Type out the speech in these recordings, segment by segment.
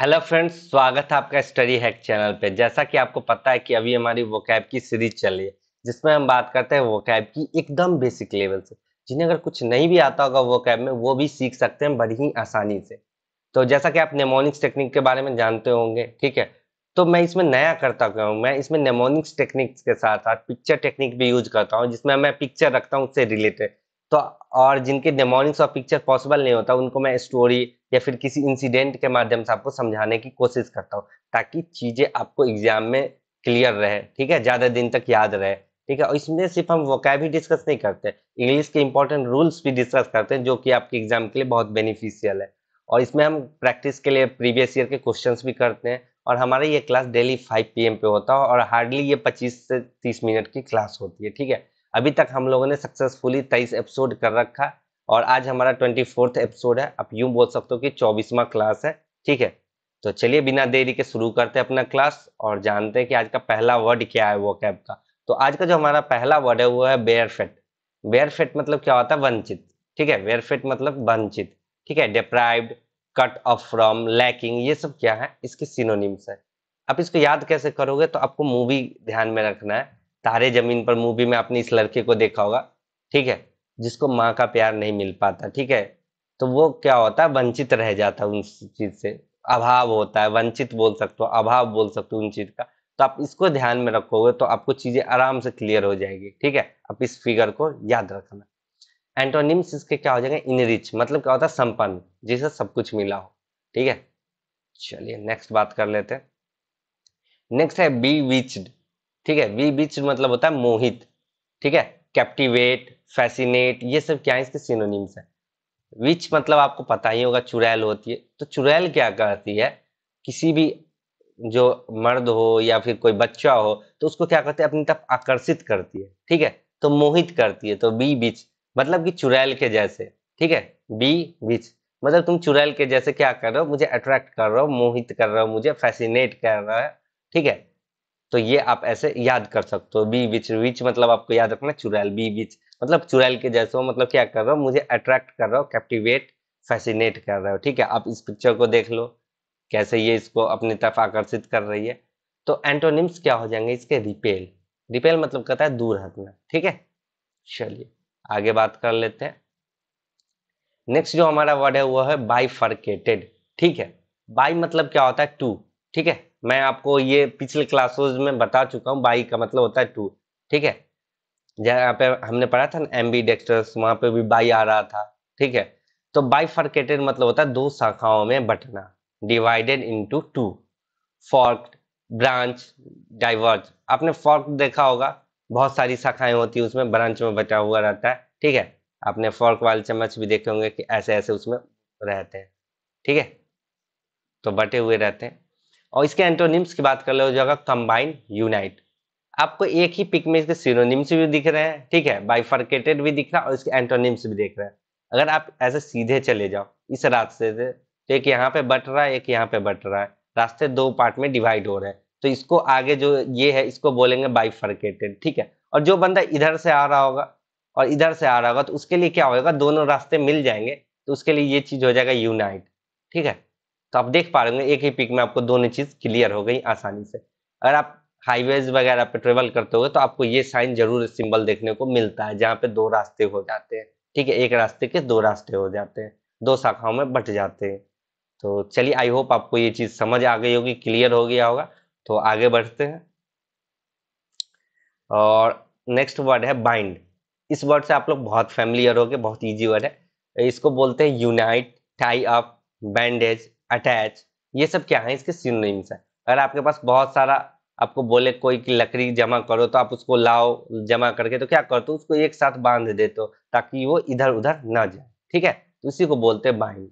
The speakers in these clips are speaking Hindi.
हेलो फ्रेंड्स स्वागत है आपका स्टडी हैक चैनल पे जैसा कि आपको पता है कि अभी हमारी वोकैब की सीरीज चल रही है जिसमें हम बात करते हैं वोकैब की एकदम बेसिक लेवल से जिन्हें अगर कुछ नहीं भी आता होगा वोकैब में वो भी सीख सकते हैं बड़ी ही आसानी से तो जैसा कि आप नेमोनिक्स टेक्निक के बारे में जानते होंगे ठीक है तो मैं इसमें नया करता गया हूँ मैं इसमें नेमोनिक्स टेक्निक्स के साथ साथ पिक्चर टेक्निक भी यूज करता हूँ जिसमें मैं पिक्चर रखता हूँ उससे रिलेटेड तो और जिनके डेमोनिक्स ऑफ पिक्चर पॉसिबल नहीं होता उनको मैं स्टोरी या फिर किसी इंसिडेंट के माध्यम से आपको समझाने की कोशिश करता हूँ ताकि चीज़ें आपको एग्जाम में क्लियर रहे ठीक है ज़्यादा दिन तक याद रहे ठीक है और इसमें सिर्फ हम वोकैब ही डिस्कस नहीं करते इंग्लिश के इंपॉर्टेंट रूल्स भी डिस्कस करते हैं जो कि आपके एग्जाम के लिए बहुत बेनिफिशियल है और इसमें हम प्रैक्टिस के लिए प्रीवियस ईयर के क्वेश्चंस भी करते हैं और हमारा ये क्लास डेली 5 पीएम पे होता है और हार्डली ये 25 से 30 मिनट की क्लास होती है ठीक है अभी तक हम लोगों ने सक्सेसफुली तेईस एपिसोड कर रखा और आज हमारा ट्वेंटी फोर्थ एपिसोड है आप यूं बोल सकते हो कि चौबीसवा क्लास है ठीक है तो चलिए बिना देरी के शुरू करते हैं अपना क्लास और जानते हैं कि आज का पहला वर्ड क्या है वो कैब का तो आज का जो हमारा पहला वर्ड है वो है बेयरफेट बेयरफेट मतलब क्या होता है वंचित ठीक है बेयरफेट मतलब वंचित ठीक है deprived cut off from lacking ये सब क्या है इसके सिनोनिम्स है आप इसको याद कैसे करोगे तो आपको मूवी ध्यान में रखना है तारे जमीन पर मूवी में आपने इस लड़के को देखा होगा ठीक है जिसको माँ का प्यार नहीं मिल पाता ठीक है तो वो क्या होता है वंचित रह जाता उन चीज से अभाव होता है वंचित बोल सकते हो अभाव बोल सकते हो उन चीज का तो आप इसको ध्यान में रखोगे तो आपको चीजें आराम से क्लियर हो जाएगी ठीक है आप इस फिगर को याद रखना एंटोनिम्स इसके क्या हो जाएंगे इनरिच मतलब क्या होता है संपन्न जिसे सब कुछ मिला हो ठीक है चलिए नेक्स्ट बात कर लेते हैं नेक्स्ट है बी विच्ड ठीक है बीच मतलब होता है मोहित ठीक है कैप्टिवेट फैसिनेट ये सब क्या है इसके सिनोनिम्स है विच मतलब आपको पता ही होगा चुड़ैल होती है तो चुड़ैल क्या करती है किसी भी जो मर्द हो या फिर कोई बच्चा हो तो उसको क्या करती है अपनी तरफ आकर्षित करती है ठीक है तो मोहित करती है तो बी बीच मतलब कि चुड़ैल के जैसे ठीक है बी बीच मतलब तुम चुड़ैल के जैसे क्या कर रहे हो मुझे अट्रैक्ट कर रहे हो मोहित कर रहे हो मुझे फैसिनेट कर रहा है ठीक है तो ये आप ऐसे याद कर सकते हो बी विच विच मतलब आपको याद रखना चुराल बी विच मतलब चुराल के जैसे हो मतलब क्या कर रहा हो मुझे अट्रैक्ट कर रहा हो कैप्टिवेट फैसिनेट कर रहे हो ठीक है आप इस पिक्चर को देख लो कैसे ये इसको अपनी तरफ आकर्षित कर रही है तो एंटोनिम्स क्या हो जाएंगे इसके रिपेल रिपेल मतलब कहता है दूर हटना ठीक है चलिए आगे बात कर लेते हैं नेक्स्ट जो हमारा वर्ड है वो है बाई फर्केटेड ठीक है बाई मतलब क्या होता है टू ठीक है मैं आपको ये पिछले क्लासेस में बता चुका हूँ बाई का मतलब होता है टू ठीक है जहाँ पे हमने पढ़ा था ना एम बी डेक्स्टर्स वहाँ पे भी बाई आ रहा था ठीक है तो बाई फर्केटेड मतलब होता है दो शाखाओं में बटना divided into two fork branch diverge आपने फॉर्क देखा होगा बहुत सारी शाखाएं होती है उसमें ब्रांच में बचा हुआ रहता है ठीक है आपने फॉर्क वाले चम्मच भी देखे होंगे कि ऐसे ऐसे उसमें रहते हैं ठीक है तो बटे हुए रहते हैं और इसके एंटोनिम्स की बात कर ले जाएगा कंबाइन यूनाइट आपको एक ही पिक में इसके सिनोनिम्स भी दिख रहे हैं ठीक है बाइफर्केटेड भी दिख रहा है और इसके एंटोनिम्स भी दिख रहे हैं अगर आप ऐसे सीधे चले जाओ इस रास्ते से तो एक यहाँ पे बट रहा है एक यहाँ पे बट रहा है रास्ते दो पार्ट में डिवाइड हो रहे हैं तो इसको आगे जो ये है इसको बोलेंगे बाइफर्केटेड ठीक है और जो बंदा इधर से आ रहा होगा और इधर से आ रहा होगा तो उसके लिए क्या होगा दोनों रास्ते मिल जाएंगे तो उसके लिए ये चीज हो जाएगा यूनाइट ठीक है तो आप देख पा रहे होंगे एक ही पिक में आपको दोनों चीज क्लियर हो गई आसानी से अगर आप हाईवेज वगैरह पे ट्रेवल करते हो तो आपको ये साइन जरूर सिंबल देखने को मिलता है जहाँ पे दो रास्ते हो जाते हैं ठीक है एक रास्ते के दो रास्ते हो जाते हैं दो शाखाओं में बट जाते हैं तो चलिए आई होप आपको ये चीज समझ आ गई होगी क्लियर हो गया होगा तो आगे बढ़ते हैं और नेक्स्ट वर्ड है बाइंड इस वर्ड से आप लोग बहुत फैमिलियर हो गए बहुत ईजी वर्ड है इसको बोलते हैं unite tie up bandage attach ये सब क्या है इसके सिनोनिम्स है अगर आपके पास बहुत सारा आपको बोले कोई की लकड़ी जमा करो तो आप उसको लाओ जमा करके तो क्या करते हो उसको एक साथ बांध देते हो ताकि वो इधर उधर ना जाए ठीक है तो इसी को बोलते हैं बाइंड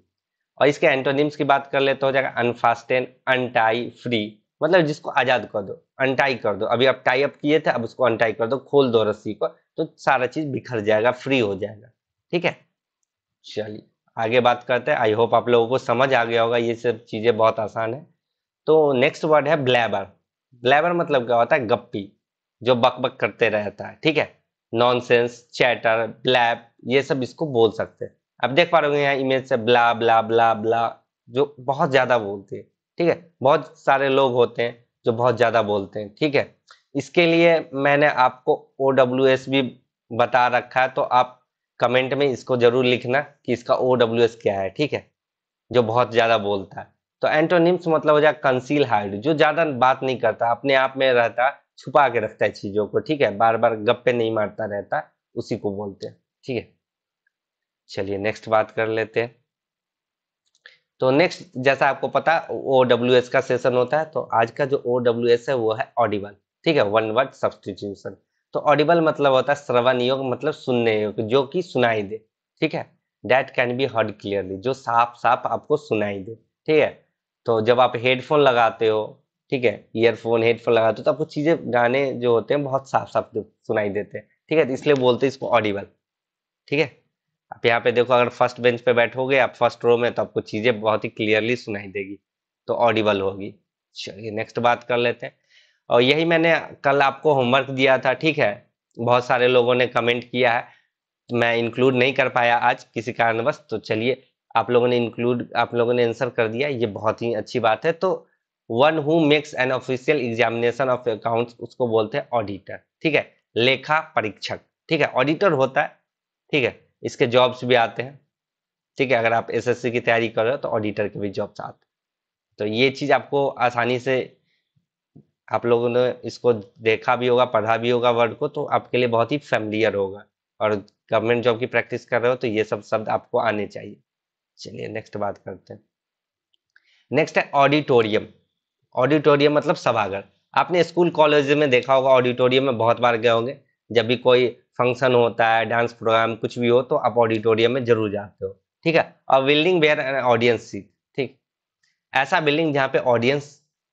और इसके एंटोनिम्स की बात कर ले तो हो जाएगा अनफास्टेन अनटाई फ्री मतलब जिसको आजाद कर दो अनटाई कर दो अभी आप टाई अप किए थे अब उसको अनटाई कर दो खोल दो रस्सी को तो सारा चीज बिखर जाएगा फ्री हो जाएगा ठीक है चलिए आगे बात करते हैं आई होप आप लोगों को समझ आ गया होगा ये सब चीज़ें बहुत आसान तो है तो नेक्स्ट वर्ड है ब्लैबर ब्लैबर मतलब क्या होता है गप्पी जो बक बक करते रहता है ठीक है नॉनसेंस चैटर ब्लैब ये सब इसको बोल सकते हैं अब देख पा रहे हो यहाँ इमेज से ब्ला ब्ला ब्ला ब्ला जो बहुत ज़्यादा बोलते हैं ठीक है बहुत सारे लोग होते हैं जो बहुत ज़्यादा बोलते हैं ठीक है इसके लिए मैंने आपको ओ डब्ल्यू एस भी बता रखा है तो आप कमेंट में इसको जरूर लिखना कि इसका ओ डब्ल्यू एस क्या है ठीक है जो बहुत ज़्यादा बोलता है तो एंटोनिम्स मतलब हो जाए कंसील हाइड जो ज़्यादा बात नहीं करता अपने आप में रहता छुपा के रखता है चीज़ों को ठीक है बार बार गप्पे नहीं मारता रहता उसी को बोलते हैं ठीक है चलिए नेक्स्ट बात कर लेते हैं तो नेक्स्ट जैसा आपको पता ओ डब्ल्यू एस का सेशन होता है तो आज का जो ओ डब्ल्यू एस है वो है ऑडिबल ठीक है वन वर्ड सब्सटीट्यूशन तो ऑडिबल मतलब होता है श्रवण योग मतलब सुनने योग जो कि सुनाई दे ठीक है that can be heard clearly जो साफ साफ आपको सुनाई दे ठीक है तो जब आप हेडफोन लगाते हो ठीक है ईयरफोन हेडफोन लगाते हो तो आपको चीज़ें गाने जो होते हैं बहुत साफ साफ सुनाई देते हैं ठीक है तो इसलिए बोलते हैं इसको ऑडिबल ठीक है आप यहाँ पे देखो अगर फर्स्ट बेंच पे बैठोगे आप फर्स्ट रो में तो आपको चीज़ें बहुत ही क्लियरली सुनाई देगी तो ऑडिबल होगी चलिए नेक्स्ट बात कर लेते हैं और यही मैंने कल आपको होमवर्क दिया था ठीक है बहुत सारे लोगों ने कमेंट किया है मैं इंक्लूड नहीं कर पाया आज किसी कारणवश तो चलिए आप लोगों ने इंक्लूड आप लोगों ने आंसर कर दिया ये बहुत ही अच्छी बात है तो one who makes an official examination of account उसको बोलते हैं ऑडिटर ठीक है लेखा परीक्षक ठीक है ऑडिटर होता है ठीक है इसके जॉब्स भी आते हैं ठीक है अगर आप एसएससी की तैयारी कर रहे हो तो ऑडिटर के भी जॉब्स आते हैं तो ये चीज़ आपको आसानी से आप लोगों ने इसको देखा भी होगा पढ़ा भी होगा वर्ड को तो आपके लिए बहुत ही फैमिलियर होगा और गवर्नमेंट जॉब की प्रैक्टिस कर रहे हो तो ये सब शब्द आपको आने चाहिए चलिए नेक्स्ट बात करते हैं नेक्स्ट है ऑडिटोरियम ऑडिटोरियम मतलब सभागार आपने स्कूल कॉलेज में देखा होगा ऑडिटोरियम में बहुत बार गए होंगे जब भी कोई फंक्शन होता है डांस प्रोग्राम कुछ भी हो तो आप ऑडिटोरियम में जरूर जाते हो ठीक है और बिल्डिंग वेयर ऑडियंस सीट ठीक ऐसा बिल्डिंग जहाँ पे ऑडियंस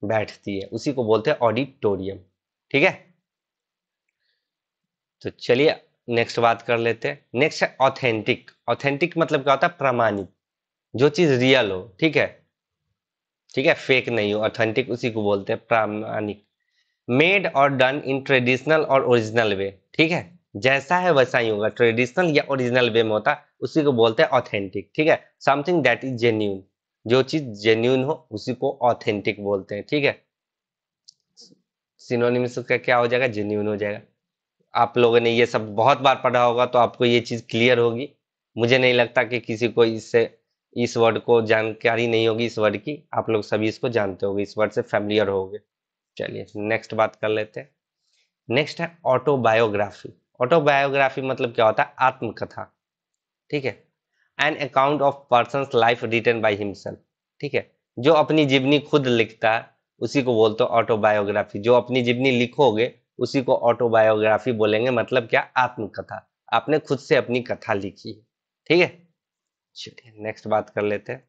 बैठती है उसी को बोलते हैं ऑडिटोरियम ठीक है तो चलिए नेक्स्ट बात कर लेते हैं नेक्स्ट है ऑथेंटिक ऑथेंटिक मतलब क्या होता है प्रमाणित जो चीज रियल हो ठीक है ठीक है फेक नहीं हो ऑथेंटिक उसी को बोलते हैं प्रामाणिक मेड और डन इन ट्रेडिशनल और ओरिजिनल वे ठीक है जैसा है वैसा ही होगा ट्रेडिशनल या ओरिजिनल वे में होता उसी को बोलते हैं ऑथेंटिक ठीक है समथिंग दैट इज जेन्यून जो चीज जेन्यून हो उसी को ऑथेंटिक बोलते हैं ठीक है सिनोनिम्स का क्या हो जाएगा जेन्यून हो जाएगा आप लोगों ने ये सब बहुत बार पढ़ा होगा तो आपको ये चीज क्लियर होगी मुझे नहीं लगता कि किसी को इससे इस वर्ड को जानकारी नहीं होगी इस वर्ड की आप लोग सभी इसको जानते होगे इस वर्ड से फैमिलियर होगे चलिए नेक्स्ट बात कर लेते हैं नेक्स्ट है ऑटोबायोग्राफी ऑटोबायोग्राफी मतलब क्या होता है आत्मकथा ठीक है an account of person life written by himself ठीक है जो अपनी जीवनी खुद लिखता है उसी को बोलते हैं ऑटोबायोग्राफी जो अपनी जीवनी लिखोगे उसी को ऑटोबायोग्राफी बोलेंगे मतलब क्या आत्मकथा आपने खुद से अपनी कथा लिखी है ठीक है चलिए नेक्स्ट बात कर लेते हैं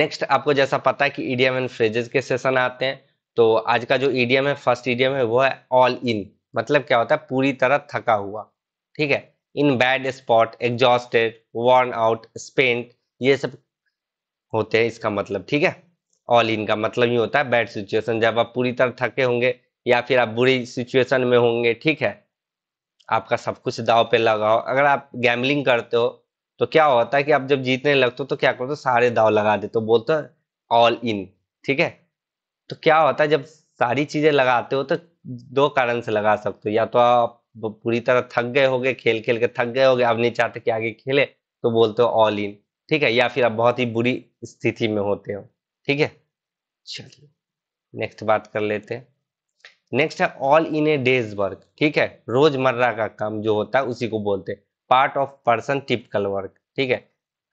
नेक्स्ट आपको जैसा पता है कि ईडीएम एंड फ्रेजेस के सेशन आते हैं तो आज का जो ईडीएम है फर्स्ट ईडीएम है वो है ऑल इन मतलब क्या होता है पूरी तरह थका हुआ ठीक है in bad spot exhausted worn out spent ये सब होते हैं इसका मतलब ठीक है ऑल इन का मतलब ही होता है बैड सिचुएशन जब आप पूरी तरह थके होंगे या फिर आप बुरी सिचुएशन में होंगे ठीक है आपका सब कुछ दाव पे लगाओ अगर आप गैमलिंग करते हो तो क्या होता है कि आप जब जीतने लगते हो तो क्या करते हो सारे दाव लगा देते हो बोलते ऑल इन ठीक है तो क्या होता है जब सारी चीज़ें लगाते हो तो दो कारण से लगा सकते हो या तो आप पूरी तरह थक गए होगे खेल खेल के थक गए हो अब नहीं चाहते कि आगे खेले तो बोलते हो ऑल इन ठीक है या फिर आप बहुत ही बुरी स्थिति में होते हो ठीक है चलिए नेक्स्ट बात कर लेते हैं नेक्स्ट है all in a day's work ठीक है रोजमर्रा का काम जो होता है उसी को बोलते हैं part of person typical work ठीक है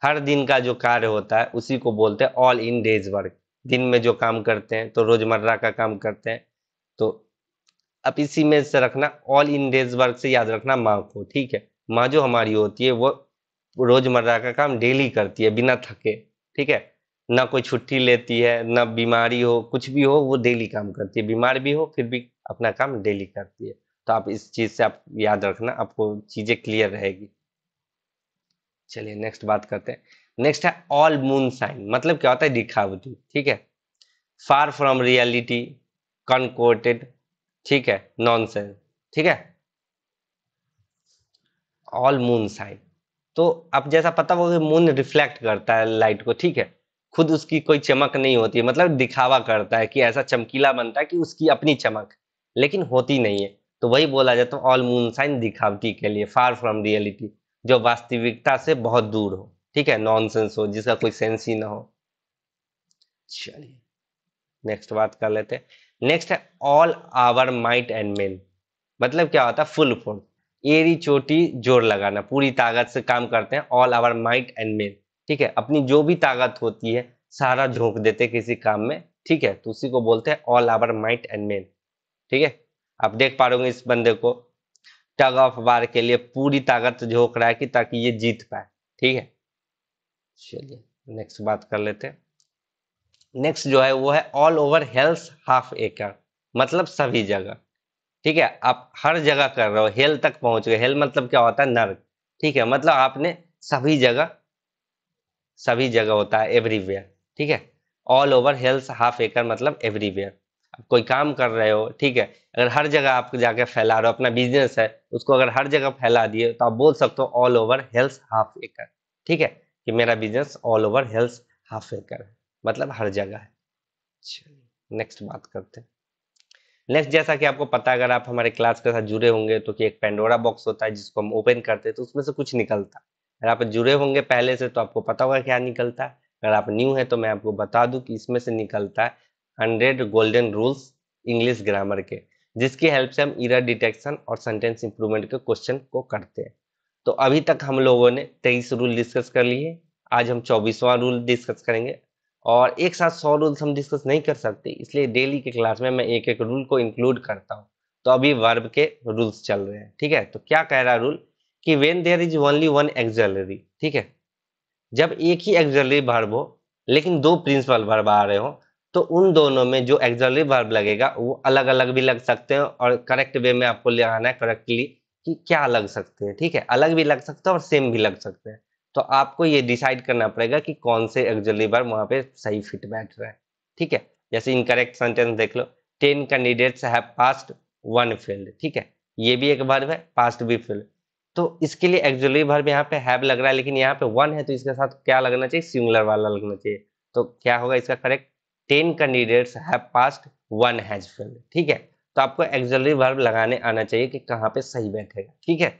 हर दिन का जो कार्य होता है उसी को बोलते हैं ऑल इन डेज वर्क दिन में जो काम करते हैं तो रोजमर्रा का काम करते हैं तो अब इसी में से रखना ऑल इन डेज वर्क से याद रखना माँ को ठीक है माँ जो हमारी होती है वो रोजमर्रा का काम डेली करती है बिना थके ठीक है ना कोई छुट्टी लेती है ना बीमारी हो कुछ भी हो वो डेली काम करती है बीमार भी हो फिर भी अपना काम डेली करती है तो आप इस चीज से आप याद रखना आपको चीजें क्लियर रहेगी चलिए नेक्स्ट बात करते हैं नेक्स्ट है ऑल मून साइन मतलब क्या होता है दिखावटी ठीक है फार फ्रॉम रियलिटी कनकोटेड ठीक है नॉन ठीक है ऑल मून साइन तो अब जैसा पता वो मून रिफ्लेक्ट करता है लाइट को ठीक है खुद उसकी कोई चमक नहीं होती है मतलब दिखावा करता है कि ऐसा चमकीला बनता है कि उसकी अपनी चमक लेकिन होती नहीं है तो वही बोला जाता है ऑल मून साइन दिखावटी के लिए फार फ्रॉम रियलिटी जो वास्तविकता से बहुत दूर हो ठीक है नॉनसेंस हो जिसका कोई सेंस ही ना हो चलिए नेक्स्ट बात कर लेते हैं नेक्स्ट है all our might and main मतलब क्या होता है फुल फोर्स एरी चोटी जोर लगाना पूरी ताकत से काम करते हैं all our might and main ठीक है अपनी जो भी ताकत होती है सारा झोंक देते किसी काम में ठीक है तो उसी को बोलते हैं all our might and main ठीक है आप देख पा रहे इस बंदे को टग ऑफ वार के लिए पूरी ताकत झोंक रहा है कि ताकि ये जीत पाए ठीक है चलिए नेक्स्ट बात कर लेते हैं नेक्स्ट जो है वो है all over hell's half acre मतलब सभी जगह ठीक है आप हर जगह कर रहे हो हेल तक पहुंच गए हेल मतलब क्या होता है नर्क ठीक है मतलब आपने सभी जगह सभी जगह होता है एवरीवेयर ठीक है all over hell's half acre मतलब एवरीवेयर कोई काम कर रहे हो ठीक है अगर हर जगह आप जाके फैला रहे हो अपना बिजनेस है उसको अगर हर जगह फैला दिए तो आप बोल सकते हो all over hell's half acre ठीक है कि मेरा business all over hell's half acre है मतलब हर जगह है नेक्स्ट अच्छा। बात करते हैं नेक्स्ट जैसा कि आपको पता है अगर आप हमारे क्लास के साथ जुड़े होंगे तो कि एक पेंडोरा बॉक्स होता है जिसको हम ओपन करते हैं तो उसमें से कुछ निकलता है अगर आप जुड़े होंगे पहले से तो आपको पता होगा क्या निकलता है अगर आप न्यू है तो मैं आपको बता दूं कि इसमें से निकलता है hundred golden rules English grammar के जिसकी हेल्प से हम इरा डिटेक्शन और सेंटेंस इंप्रूवमेंट के क्वेश्चन को करते हैं तो अभी तक हम लोगों ने तेईस रूल डिस्कस कर लिए आज हम चौबीसवां रूल डिस्कस करेंगे और एक साथ सौ रूल्स हम डिस्कस नहीं कर सकते इसलिए डेली के क्लास में मैं एक एक रूल को इंक्लूड करता हूँ तो अभी वर्ब के रूल्स चल रहे हैं ठीक है तो क्या कह रहा रूल कि when there is only one auxiliary ठीक है जब एक ही एक्जलरी वर्ब हो लेकिन दो प्रिंसिपल वर्ब आ रहे हो तो उन दोनों में जो एक्जलरी वर्ब लगेगा वो अलग अलग भी लग सकते हैं और करेक्ट वे में आपको ले आना है करेक्टली कि क्या लग सकते हैं ठीक है अलग भी लग सकते हैं और सेम भी लग सकते हैं तो आपको ये डिसाइड करना पड़ेगा कि कौन से ऑक्सिलरी वर्ब वहाँ पे सही फिट बैठ रहा है ठीक है जैसे इनकरेक्ट सेंटेंस देख लो ten candidates have passed one failed ठीक है ये भी एक वर्ब है पास्ट भी फील्ड तो इसके लिए एक्चुअली वर्ब यहाँ पे हैव लग रहा है लेकिन यहाँ पे वन है तो इसके साथ क्या लगना चाहिए सिंगुलर वाला लगना चाहिए तो क्या होगा इसका correct ten candidates have passed one has failed ठीक है तो आपको एक्चुअली वर्ब लगाने आना चाहिए कि कहाँ पे सही बैठेगा ठीक है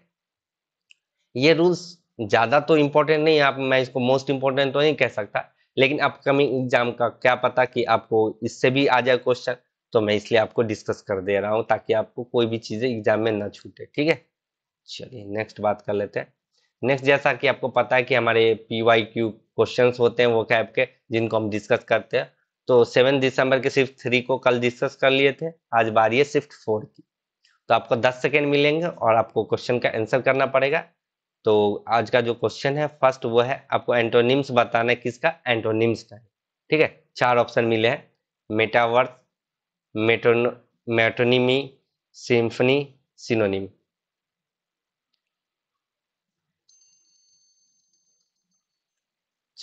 ये रूल्स ज़्यादा तो इम्पोर्टेंट नहीं आप मैं इसको मोस्ट इम्पोर्टेंट तो नहीं कह सकता लेकिन अपकमिंग एग्जाम का क्या पता कि आपको इससे भी आ जाए क्वेश्चन तो मैं इसलिए आपको डिस्कस कर दे रहा हूँ ताकि आपको कोई भी चीज़ें एग्जाम में ना छूटे ठीक है चलिए नेक्स्ट बात कर लेते हैं नेक्स्ट जैसा कि आपको पता है कि हमारे पी वाई क्यू क्वेश्चन होते हैं वो कैब के जिनको हम डिस्कस करते हैं तो सेवन दिसंबर के सिर्फ थ्री को कल डिस्कस कर लिए थे आज बारी है सिर्फ फोर की तो आपको दस सेकेंड मिलेंगे और आपको क्वेश्चन का आंसर करना पड़ेगा तो आज का जो क्वेश्चन है फर्स्ट वो है आपको एंटोनिम्स बताना है किसका एंटोनिम्स का ठीक है चार ऑप्शन मिले हैं मेटावर्थ मेटो मेटोनिमी सिम्फनी सिनोनिम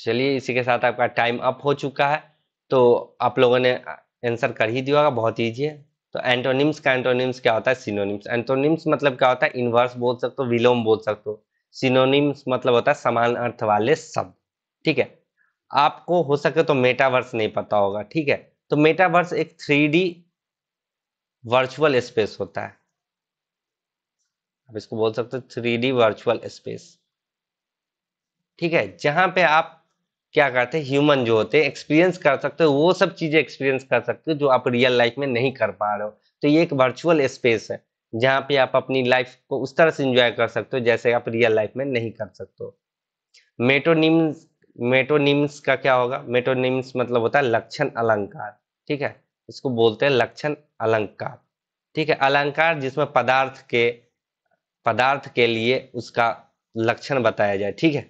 चलिए इसी के साथ आपका टाइम अप हो चुका है तो आप लोगों ने आंसर कर ही दिया होगा बहुत ईजी है तो एंटोनिम्स का एंटोनिम्स क्या होता है सिनोनिम्स एंटोनिम्स मतलब क्या होता है इनवर्स बोल सकते हो विलोम बोल सकते हो सिनोनिम्स मतलब होता है समान अर्थ वाले शब्द ठीक है आपको हो सके तो मेटावर्स नहीं पता होगा ठीक है तो मेटावर्स एक थ्री वर्चुअल स्पेस होता है आप इसको बोल सकते हो थ्री वर्चुअल स्पेस ठीक है जहां पे आप क्या करते हैं ह्यूमन जो होते हैं एक्सपीरियंस कर सकते हो वो सब चीजें एक्सपीरियंस कर सकते हो जो आप रियल लाइफ में नहीं कर पा रहे हो तो ये एक वर्चुअल स्पेस है जहाँ पे आप अपनी लाइफ को उस तरह से इंजॉय कर सकते हो जैसे आप रियल लाइफ में नहीं कर सकते हो मेटोनिम्स मेटोनिम्स का क्या होगा मेटोनिम्स मतलब होता है लक्षण अलंकार ठीक है इसको बोलते हैं लक्षण अलंकार ठीक है अलंकार जिसमें पदार्थ के पदार्थ के लिए उसका लक्षण बताया जाए ठीक है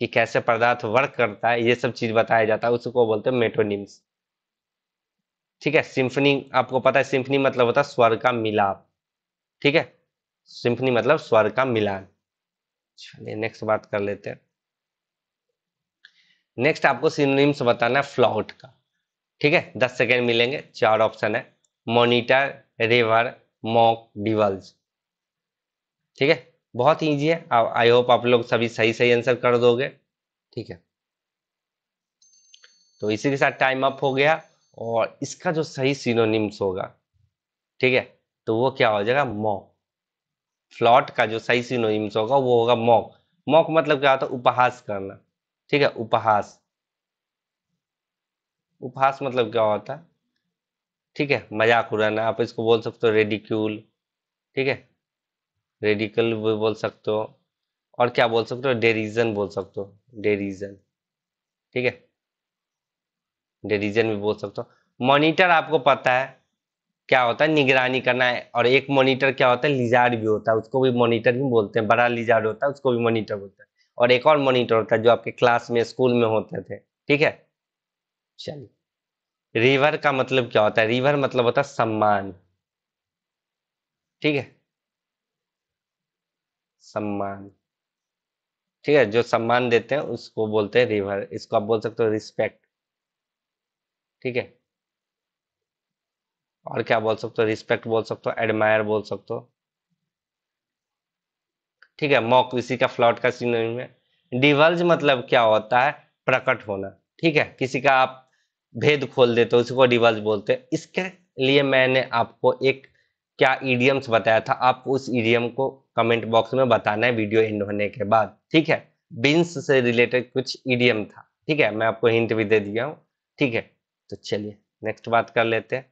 कि कैसे पदार्थ वर्क करता है ये सब चीज बताया जाता है उसको बोलते हैं मेटोनिम्स ठीक है सिम्फनी आपको पता है सिम्फनी मतलब होता है स्वर का मिलाप ठीक है सिंफनी मतलब स्वर का मिलान चलिए नेक्स्ट बात कर लेते हैं नेक्स्ट आपको सिनोनिम्स बताना है फ्लॉट का ठीक है दस सेकेंड मिलेंगे चार ऑप्शन है मोनिटर रिवर मॉक डिवल्स ठीक है बहुत ईजी है आई होप आप लोग सभी सही सही आंसर कर दोगे ठीक है तो इसी के साथ टाइम अप हो गया और इसका जो सही सिनोनिम्स होगा ठीक है तो वो क्या हो जाएगा मॉक फ्लॉट का जो सही सीनोइम्स होगा वो होगा मॉक मॉक मतलब क्या होता है उपहास करना ठीक है उपहास उपहास मतलब क्या होता है ठीक है मजाक उड़ाना आप इसको बोल सकते हो रेडिक्यूल ठीक है रेडिकल भी बोल सकते हो और क्या बोल सकते हो डेरिजन बोल सकते हो डेरिजन ठीक है डेरिजन भी बोल सकते हो मॉनिटर आपको पता है क्या होता है निगरानी करना है और एक मॉनिटर क्या होता है लिजार्ड भी होता है उसको भी मॉनिटर ही बोलते हैं बड़ा लिजार्ड होता है उसको भी मॉनिटर बोलते हैं और एक और मॉनिटर होता है जो आपके क्लास में स्कूल में होते थे ठीक है चलिए रिवर का मतलब क्या होता है रिवर मतलब होता है सम्मान ठीक है सम्मान ठीक है जो सम्मान देते हैं उसको बोलते हैं रिवर इसको आप बोल सकते हो रिस्पेक्ट ठीक है और क्या बोल सकते हो रिस्पेक्ट बोल सकते हो एडमायर बोल सकते हो ठीक है मॉक इसी का फ्लॉट का सीन में डिवल्ज मतलब क्या होता है प्रकट होना ठीक है किसी का आप भेद खोल देते हो उसी को डिवल्ज बोलते हैं इसके लिए मैंने आपको एक क्या ईडियम्स बताया था आप उस ईडियम को कमेंट बॉक्स में बताना है वीडियो एंड होने के बाद ठीक है बीन्स से रिलेटेड कुछ ईडियम था ठीक है मैं आपको हिंट भी दे दिया हूँ ठीक है तो चलिए नेक्स्ट बात कर लेते हैं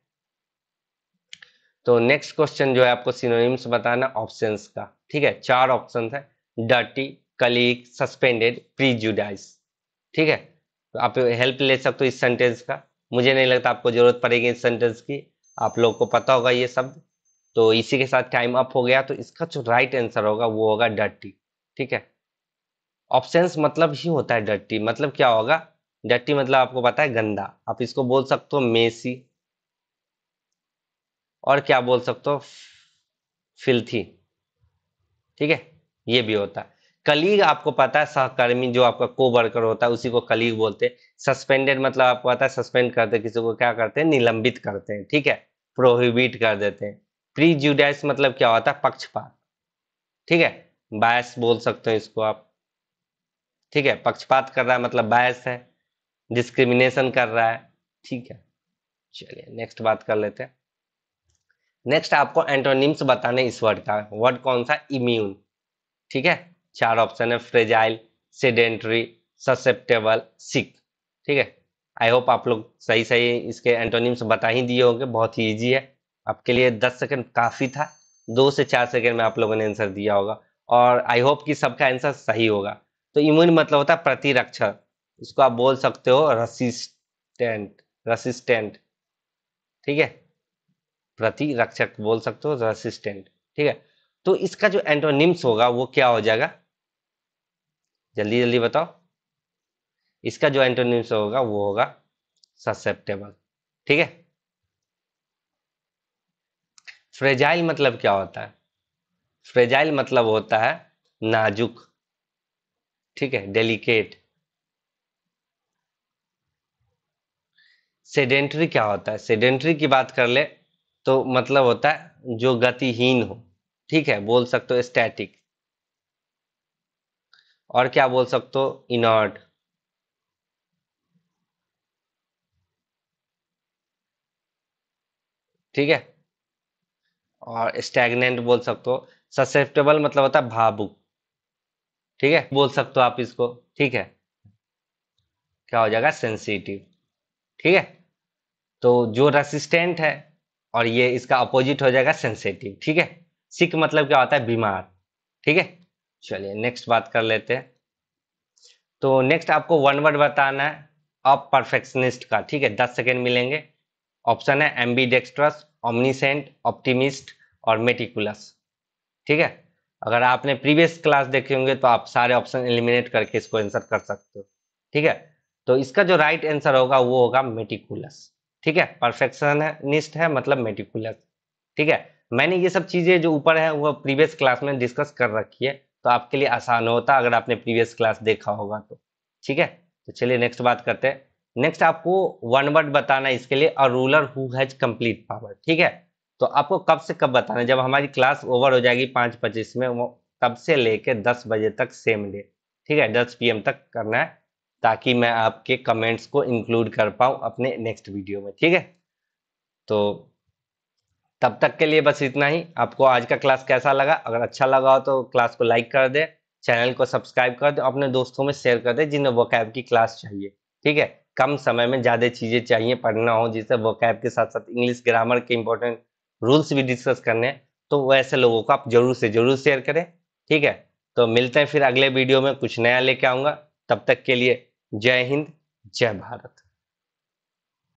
तो नेक्स्ट क्वेश्चन जो है आपको सिनोनिम्स बताना ऑप्शन का ठीक है चार ऑप्शन है डर्टी कलीग सस्पेंडेड प्रीजुडाइज ठीक है तो आप हेल्प ले सकते हो इस सेंटेंस का मुझे नहीं लगता आपको जरूरत पड़ेगी इस सेंटेंस की आप लोग को पता होगा ये शब्द तो इसी के साथ टाइम अप हो गया तो इसका जो राइट आंसर होगा वो होगा डर्टी ठीक है ऑप्शंस मतलब ही होता है डर्टी मतलब क्या होगा डर्टी मतलब आपको पता है गंदा आप इसको बोल सकते हो मेसी और क्या बोल सकते हो फिल्थी ठीक है ये भी होता है कलीग आपको पता है सहकर्मी जो आपका को वर्कर होता है उसी को कलीग बोलते हैं सस्पेंडेड मतलब आपको पता है सस्पेंड करते किसी को क्या करते हैं निलंबित करते हैं ठीक है प्रोहिबिट कर देते हैं प्रीजुडाइस मतलब क्या होता है पक्षपात ठीक है बायस बोल सकते हो इसको आप ठीक है पक्षपात कर रहा है मतलब बायस है डिस्क्रिमिनेशन कर रहा है ठीक है चलिए नेक्स्ट बात कर लेते हैं नेक्स्ट आपको एंटोनिम्स बताने इस वर्ड का वर्ड कौन सा इम्यून ठीक है चार ऑप्शन है फ्रेजाइल सेडेंट्री ससेप्टेबल सिक ठीक है आई होप आप लोग सही सही इसके एंटोनिम्स बता ही दिए होंगे बहुत ही ईजी है आपके लिए दस सेकेंड काफ़ी था दो से चार सेकेंड में आप लोगों ने आंसर दिया होगा और आई होप कि सबका आंसर सही होगा तो इम्यून मतलब होता है प्रतिरक्षा इसको आप बोल सकते हो रसिस्टेंट रसिस्टेंट ठीक है प्रतिरक्षक बोल सकते हो रेसिस्टेंट ठीक है तो इसका जो एंटोनिम्स होगा वो क्या हो जाएगा जल्दी जल्दी बताओ इसका जो एंटोनिम्स होगा वो होगा ससेप्टेबल ठीक है फ्रेजाइल मतलब क्या होता है फ्रेजाइल मतलब होता है नाजुक ठीक है डेलिकेट सेडेंट्री क्या होता है सेडेंट्री की बात कर ले तो मतलब होता है जो गतिहीन हो ठीक है बोल सकते हो स्टैटिक और क्या बोल सकते हो इनर्ट ठीक है और स्टैगनेंट बोल सकते हो ससेप्टेबल मतलब होता है भावुक ठीक है बोल सकते हो आप इसको ठीक है क्या हो जाएगा सेंसिटिव ठीक है तो जो रेसिस्टेंट है और ये इसका अपोजिट हो जाएगा सेंसेटिव ठीक है सिक मतलब क्या होता है बीमार ठीक है चलिए नेक्स्ट बात कर लेते हैं तो नेक्स्ट आपको वन वर्ड बताना है अप परफेक्शनिस्ट का ठीक है दस सेकेंड मिलेंगे ऑप्शन है एम्बी डेक्स्ट्रस ऑमनीसेंट ऑप्टिमिस्ट और मेटिकुलस ठीक है अगर आपने प्रीवियस क्लास देखे होंगे तो आप सारे ऑप्शन एलिमिनेट करके इसको आंसर कर सकते हो ठीक है तो इसका जो राइट right आंसर होगा वो होगा मेटिकुलस ठीक है परफेक्शनिस्ट है मतलब मेटिकुलस ठीक है मैंने ये सब चीज़ें जो ऊपर है वो प्रीवियस क्लास में डिस्कस कर रखी है तो आपके लिए आसान होता अगर आपने प्रीवियस क्लास देखा होगा तो ठीक है तो चलिए नेक्स्ट बात करते हैं नेक्स्ट आपको वन वर्ड बताना है इसके लिए a ruler who has complete power ठीक है तो आपको कब से कब बताना है जब हमारी क्लास ओवर हो जाएगी पाँच पच्चीस में वो तब से लेके दस बजे तक सेम डे ठीक है दस पी तक करना है ताकि मैं आपके कमेंट्स को इंक्लूड कर पाऊँ अपने नेक्स्ट वीडियो में ठीक है तो तब तक के लिए बस इतना ही आपको आज का क्लास कैसा लगा अगर अच्छा लगा हो तो क्लास को लाइक कर दे चैनल को सब्सक्राइब कर दे अपने दोस्तों में शेयर कर दे जिन्हें वोकैब की क्लास चाहिए ठीक है कम समय में ज़्यादा चीज़ें चाहिए पढ़ना हो जिससे वोकैब के साथ साथ इंग्लिश ग्रामर के इंपॉर्टेंट रूल्स भी डिस्कस करने हैं तो वैसे लोगों को आप जरूर से जरूर शेयर करें ठीक है तो मिलते हैं फिर अगले वीडियो में कुछ नया लेके आऊँगा तब तक के लिए जय हिंद जय भारत